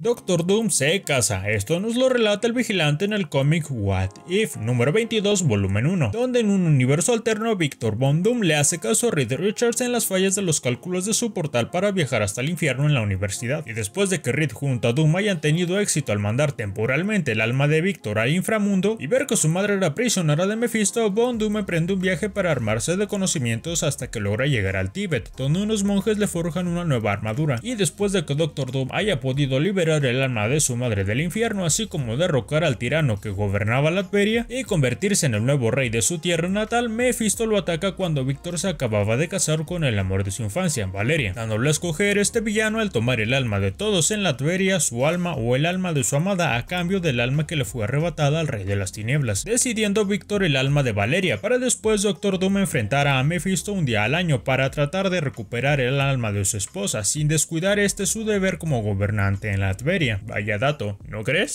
Doctor Doom se casa, esto nos lo relata el vigilante en el cómic What If, número 22, volumen 1, donde en un universo alterno Victor Von Doom le hace caso a Reed Richards en las fallas de los cálculos de su portal para viajar hasta el infierno en la universidad, y después de que Reed junto a Doom hayan tenido éxito al mandar temporalmente el alma de Victor al inframundo y ver que su madre era prisionera de Mephisto, Von Doom emprende un viaje para armarse de conocimientos hasta que logra llegar al Tíbet, donde unos monjes le forjan una nueva armadura, y después de que Doctor Doom haya podido liberar el alma de su madre del infierno, así como derrocar al tirano que gobernaba Latveria y convertirse en el nuevo rey de su tierra natal, Mephisto lo ataca cuando Víctor se acababa de casar con el amor de su infancia, Valeria, dándole a escoger este villano al tomar el alma de todos en Latveria, su alma o el alma de su amada a cambio del alma que le fue arrebatada al rey de las tinieblas, decidiendo Víctor el alma de Valeria para después Doctor Doom enfrentar a Mephisto un día al año para tratar de recuperar el alma de su esposa, sin descuidar este su deber como gobernante en la Vaya dato, ¿no crees?